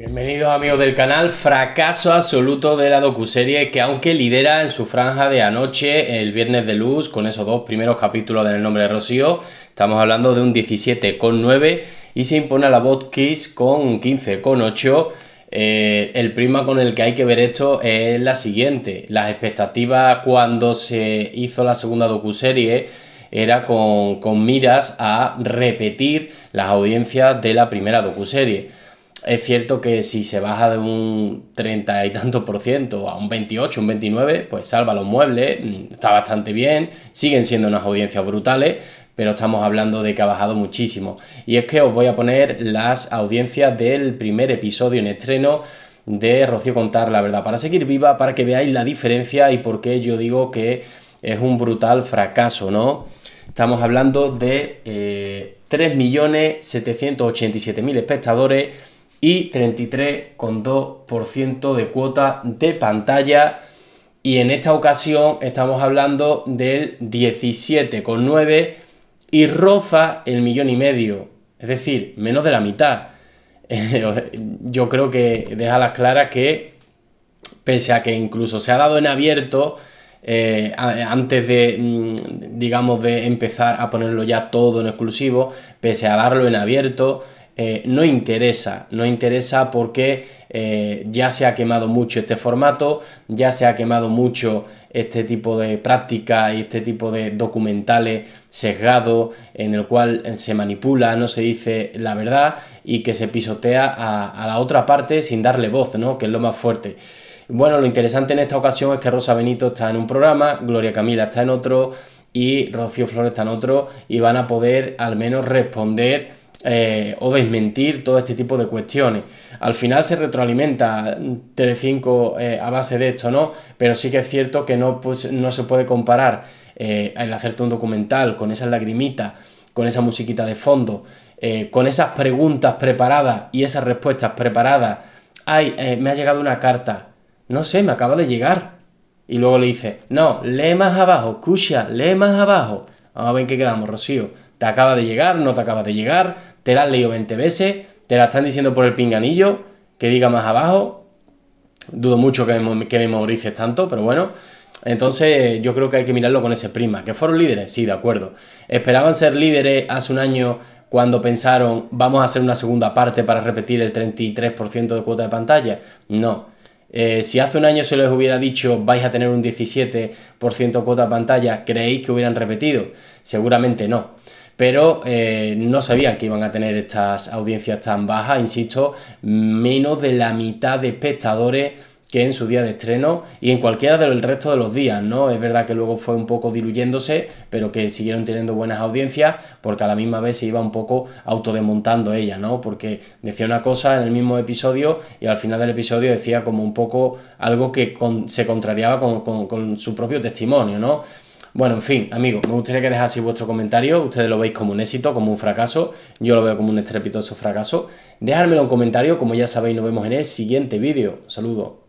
Bienvenidos amigos del canal, fracaso absoluto de la docuserie que aunque lidera en su franja de anoche el viernes de luz con esos dos primeros capítulos del nombre de Rocío, estamos hablando de un 17,9 y se impone a la Botkiss con un 15,8. Eh, el prima con el que hay que ver esto es la siguiente, las expectativas cuando se hizo la segunda docuserie era con, con miras a repetir las audiencias de la primera docuserie es cierto que si se baja de un 30 y tanto por ciento a un 28, un 29, pues salva los muebles, mm, está bastante bien, siguen siendo unas audiencias brutales, pero estamos hablando de que ha bajado muchísimo. Y es que os voy a poner las audiencias del primer episodio en estreno de Rocío Contar la verdad, para seguir viva, para que veáis la diferencia y por qué yo digo que es un brutal fracaso, ¿no? Estamos hablando de 3.787.000 eh, espectadores y 33,2% de cuota de pantalla. Y en esta ocasión estamos hablando del 17,9 y roza el millón y medio, es decir, menos de la mitad. Yo creo que deja las claras que, pese a que incluso se ha dado en abierto, eh, antes de, mm, digamos, de empezar a ponerlo ya todo en exclusivo, pese a darlo en abierto, eh, no interesa, no interesa porque eh, ya se ha quemado mucho este formato, ya se ha quemado mucho este tipo de práctica y este tipo de documentales sesgados en el cual se manipula, no se dice la verdad y que se pisotea a, a la otra parte sin darle voz, ¿no? Que es lo más fuerte. Bueno, lo interesante en esta ocasión es que Rosa Benito está en un programa, Gloria Camila está en otro y Rocío Flores está en otro y van a poder al menos responder eh, o desmentir todo este tipo de cuestiones. Al final se retroalimenta mm, Telecinco 5 eh, a base de esto, ¿no? Pero sí que es cierto que no, pues, se puede comparar eh, el hacerte un documental con esas lagrimitas, con esa musiquita de fondo, con esas preguntas preparadas y esas respuestas preparadas. Ay, me ha llegado una carta. No sé, me acaba de llegar. Y luego le dice, no, lee más abajo, escucha, lee más abajo. Vamos a ver en qué quedamos, Rocío. ¿Te acaba de llegar? ¿No te acaba de llegar? te la han leído 20 veces, te la están diciendo por el pinganillo, que diga más abajo. Dudo mucho que, me, que memorices tanto, pero bueno. Entonces yo creo que hay que mirarlo con ese prima. ¿Que fueron líderes? Sí, de acuerdo. ¿Esperaban ser líderes hace un año cuando pensaron vamos a hacer una segunda parte para repetir el 33% de cuota de pantalla? No. Eh, si hace un año se les hubiera dicho vais a tener un 17% de cuota de pantalla, ¿creéis que hubieran repetido? Seguramente no pero eh, no sabían que iban a tener estas audiencias tan bajas, insisto, menos de la mitad de espectadores que en su día de estreno y en cualquiera del resto de los días, ¿no? Es verdad que luego fue un poco diluyéndose, pero que siguieron teniendo buenas audiencias porque a la misma vez se iba un poco autodemontando ella, ¿no? Porque decía una cosa en el mismo episodio y al final del episodio decía como un poco algo que se contrariaba con su propio testimonio, ¿no? Bueno, en fin, amigos, me gustaría que dejaseis vuestro comentario. Ustedes lo veis como un éxito, como un fracaso. Yo lo veo como un estrepitoso fracaso. Dejármelo en comentario. Como ya sabéis, nos vemos en el siguiente vídeo. Saludos.